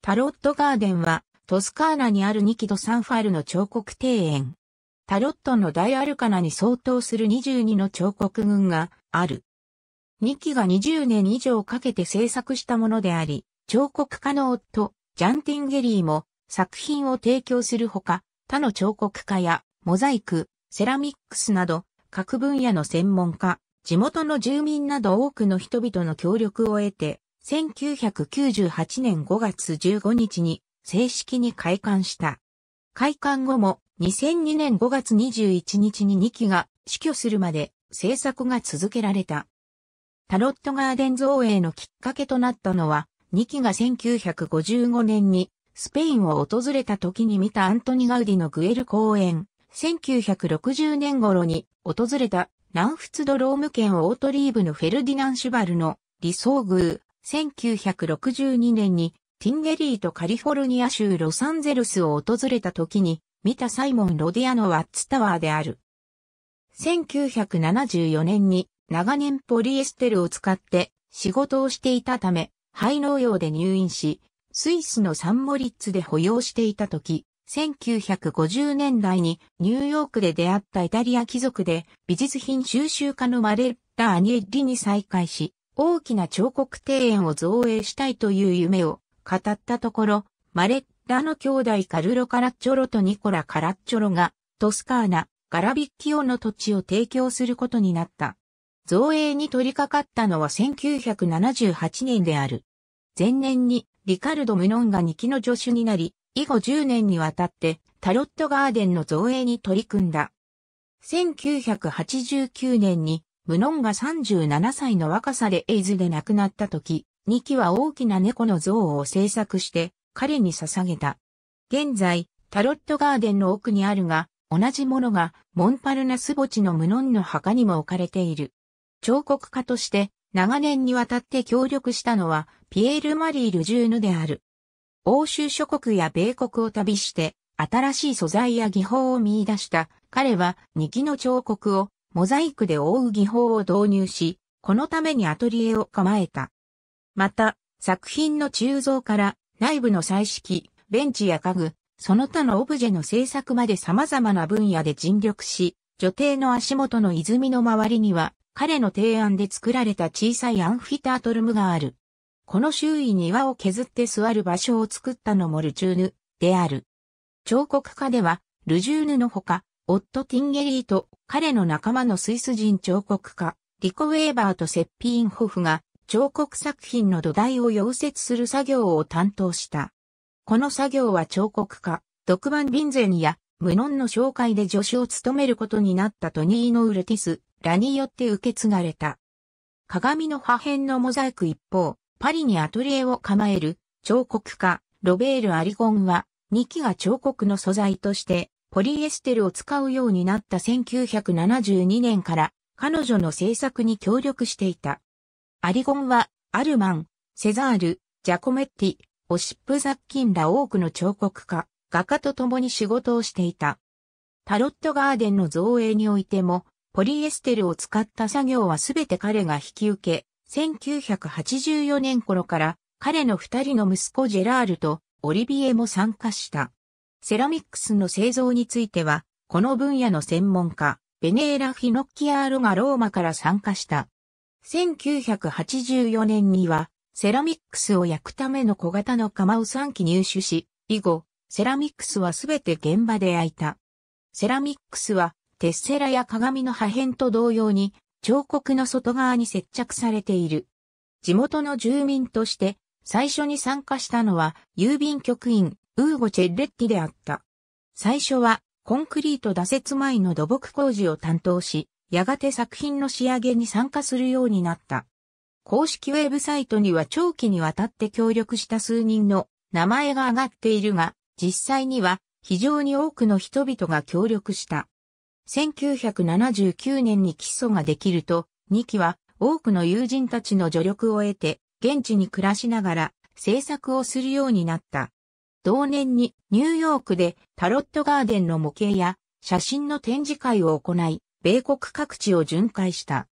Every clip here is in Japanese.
タロットガーデンは、トスカーナにあるニキド・サンファルの彫刻庭園。タロットの大アルカナに相当する22の彫刻群がある。ニキが20年以上かけて制作したものであり、彫刻家の夫、ジャンティンゲリーも作品を提供するほか、他の彫刻家やモザイク、セラミックスなど各分野の専門家、地元の住民など多くの人々の協力を得て、1998年5月15日に正式に開館した。開館後も2002年5月21日に2期が死去するまで制作が続けられた。タロットガーデン造営のきっかけとなったのは、2期が1955年にスペインを訪れた時に見たアントニ・ガウディのグエル公園、1960年頃に訪れた南仏ドローム県オートリーブのフェルディナン・シュバルの理想宮、1962年にティンゲリーとカリフォルニア州ロサンゼルスを訪れた時に見たサイモン・ロディアのワッツタワーである。1974年に長年ポリエステルを使って仕事をしていたため、肺農用で入院し、スイスのサンモリッツで保養していた時、1950年代にニューヨークで出会ったイタリア貴族で美術品収集家のマレッタ・アニエッリに再会し、大きな彫刻庭園を造営したいという夢を語ったところ、マレッラの兄弟カルロ・カラッチョロとニコラ・カラッチョロがトスカーナ、ガラビッキオの土地を提供することになった。造営に取り掛かったのは1978年である。前年にリカルド・ムノンが2期の助手になり、以後10年にわたってタロットガーデンの造営に取り組んだ。1989年にムノンが37歳の若さでエイズで亡くなった時、ニキは大きな猫の像を制作して彼に捧げた。現在、タロットガーデンの奥にあるが、同じものがモンパルナス墓地のムノンの墓にも置かれている。彫刻家として長年にわたって協力したのはピエール・マリー・ルジューヌである。欧州諸国や米国を旅して新しい素材や技法を見出した彼はニキの彫刻をモザイクで覆う技法を導入し、このためにアトリエを構えた。また、作品の鋳造から内部の彩色、ベンチや家具、その他のオブジェの制作まで様々な分野で尽力し、女帝の足元の泉の周りには、彼の提案で作られた小さいアンフィタートルムがある。この周囲に岩を削って座る場所を作ったのもルチューヌである。彫刻家では、ルジューヌのほか、夫ティンゲリーと彼の仲間のスイス人彫刻家、リコ・ウェーバーとセッピーンホフが彫刻作品の土台を溶接する作業を担当した。この作業は彫刻家、独ン・ビンゼンや無論の紹介で助手を務めることになったトニーノ・ウルティス、らによって受け継がれた。鏡の破片のモザイク一方、パリにアトリエを構える彫刻家、ロベール・アリゴンは、2機が彫刻の素材としてポリエステルを使うようになった1972年から彼女の制作に協力していた。アリゴンはアルマン、セザール、ジャコメッティ、オシップ雑菌ら多くの彫刻家、画家と共に仕事をしていた。タロットガーデンの造営においても、ポリエステルを使った作業はすべて彼が引き受け、1984年頃から彼の二人の息子ジェラールとオリビエも参加した。セラミックスの製造については、この分野の専門家、ベネーラ・フィノッキアーロがローマから参加した。1984年には、セラミックスを焼くための小型の釜を3機入手し、以後、セラミックスはすべて現場で焼いた。セラミックスは、テッセラや鏡の破片と同様に、彫刻の外側に接着されている。地元の住民として、最初に参加したのは、郵便局員、ウーゴ・チェッレッティであった。最初は、コンクリート打設前の土木工事を担当し、やがて作品の仕上げに参加するようになった。公式ウェブサイトには長期にわたって協力した数人の名前が上がっているが、実際には非常に多くの人々が協力した。1979年に基礎ができると、2期は多くの友人たちの助力を得て、現地に暮らしながら制作をするようになった。同年にニューヨークでタロットガーデンの模型や写真の展示会を行い、米国各地を巡回した。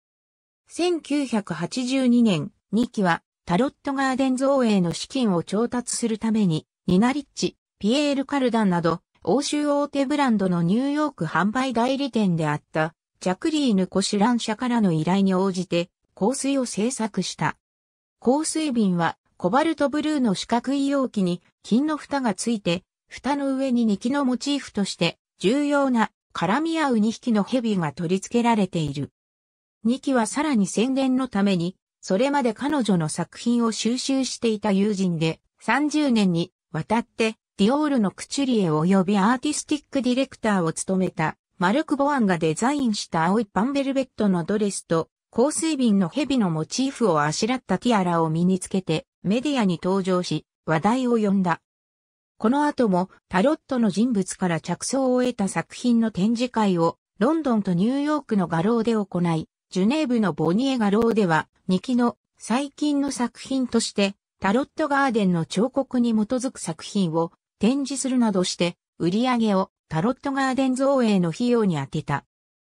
1982年、2期はタロットガーデン造営の資金を調達するために、ニナリッチ、ピエール・カルダンなど、欧州大手ブランドのニューヨーク販売代理店であった、ジャクリーヌ・コシュラン社からの依頼に応じて、香水を制作した。香水瓶はコバルトブルーの四角い容器に金の蓋がついて、蓋の上に2機のモチーフとして重要な絡み合う2匹の蛇が取り付けられている。2機はさらに宣伝のために、それまで彼女の作品を収集していた友人で、30年にわたってディオールのクチュリエ及びアーティスティックディレクターを務めたマルク・ボアンがデザインした青いパンベルベットのドレスと香水瓶の蛇のモチーフをあしらったティアラを身につけてメディアに登場し、話題を呼んだ。この後もタロットの人物から着想を得た作品の展示会をロンドンとニューヨークの画廊で行い、ジュネーブのボニエ画廊では2期の最近の作品としてタロットガーデンの彫刻に基づく作品を展示するなどして売り上げをタロットガーデン造営の費用に充てた。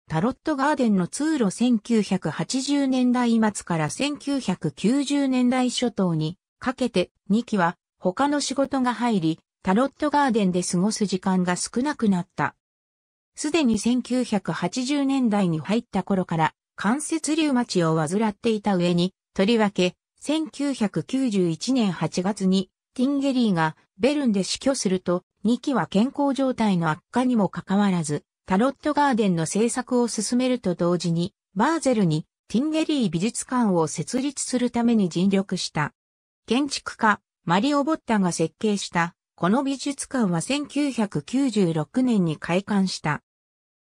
タロットガーデンの通路1980年代末から1990年代初頭にかけて2期は他の仕事が入り、タロットガーデンで過ごす時間が少なくなった。すでに1980年代に入った頃から関節リウマチを患っていた上に、とりわけ1991年8月にティンゲリーがベルンで死去すると、2期は健康状態の悪化にもかかわらず、タロットガーデンの制作を進めると同時に、バーゼルにティンゲリー美術館を設立するために尽力した。建築家、マリオ・ボッタが設計した、この美術館は1996年に開館した。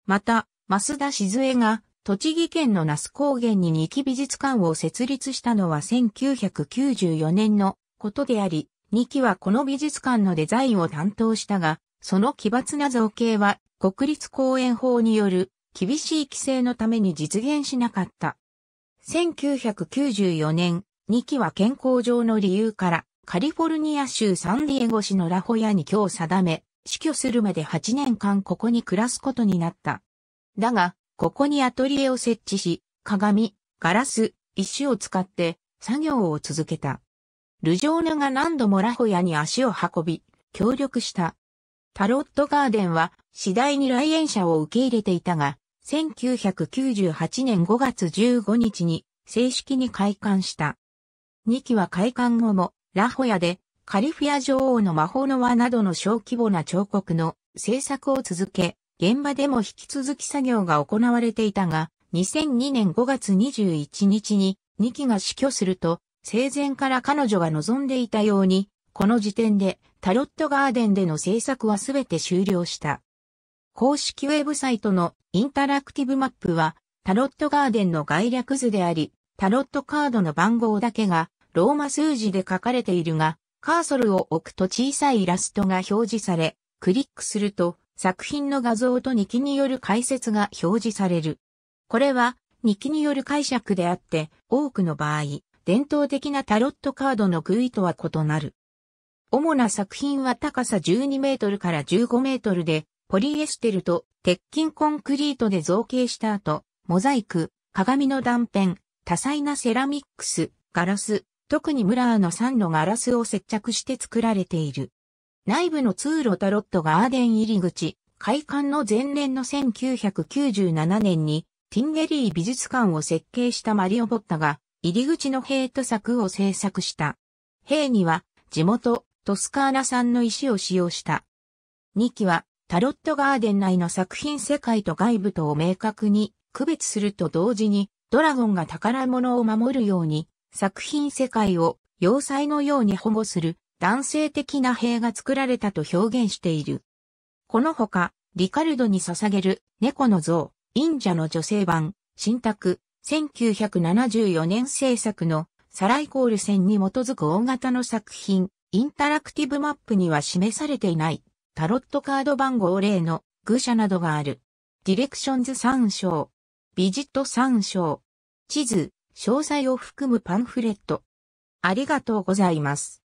また、増田静江が、栃木県の那須高原に二期美術館を設立したのは1994年のことであり、二期はこの美術館のデザインを担当したが、その奇抜な造形は国立公園法による厳しい規制のために実現しなかった。1994年、2機は健康上の理由からカリフォルニア州サンディエゴ市のラホヤに今日定め、死去するまで8年間ここに暮らすことになった。だが、ここにアトリエを設置し、鏡、ガラス、石を使って作業を続けた。ルジョーヌが何度もラホヤに足を運び、協力したタロットガーデンは次第に来園者を受け入れていたが、1998年5月15日に正式に開館した。2期は開館後もラホヤでカリフィア女王の魔法の輪などの小規模な彫刻の制作を続け、現場でも引き続き作業が行われていたが、2002年5月21日に2期が死去すると、生前から彼女が望んでいたようにこの時点でタロットガーデンでの制作はすべて終了した。公式ウェブサイトのインタラクティブマップはタロットガーデンの概略図であり、タロットカードの番号だけがローマ数字で書かれているが、カーソルを置くと小さいイラストが表示され、クリックすると作品の画像と日記による解説が表示される。これは日記による解釈であって、多くの場合、伝統的なタロットカードの具意とは異なる。主な作品は高さ12メートルから15メートルで、ポリエステルと鉄筋コンクリートで造形した後、モザイク、鏡の断片、多彩なセラミックス、ガラス、特にムラーの3のガラスを接着して作られている。内部の通路タロットガーデン入り口、開館の前年の1997年に、ティンゲリー美術館を設計したマリオ・ボッタが、入り口のヘイト作を制作した。ヘイには、地元、トスカーナさんの石を使用した。2機は、タロットガーデン内の作品世界と外部とを明確に区別すると同時に、ドラゴンが宝物を守るように、作品世界を要塞のように保護する男性的な兵が作られたと表現している。このほか、リカルドに捧げる猫の像、忍者の女性版、新宅、1974年制作のサライコール戦に基づく大型の作品、インタラクティブマップには示されていないタロットカード番号例の愚者などがある。ディレクションズ参照。ビジット参照。地図、詳細を含むパンフレット。ありがとうございます。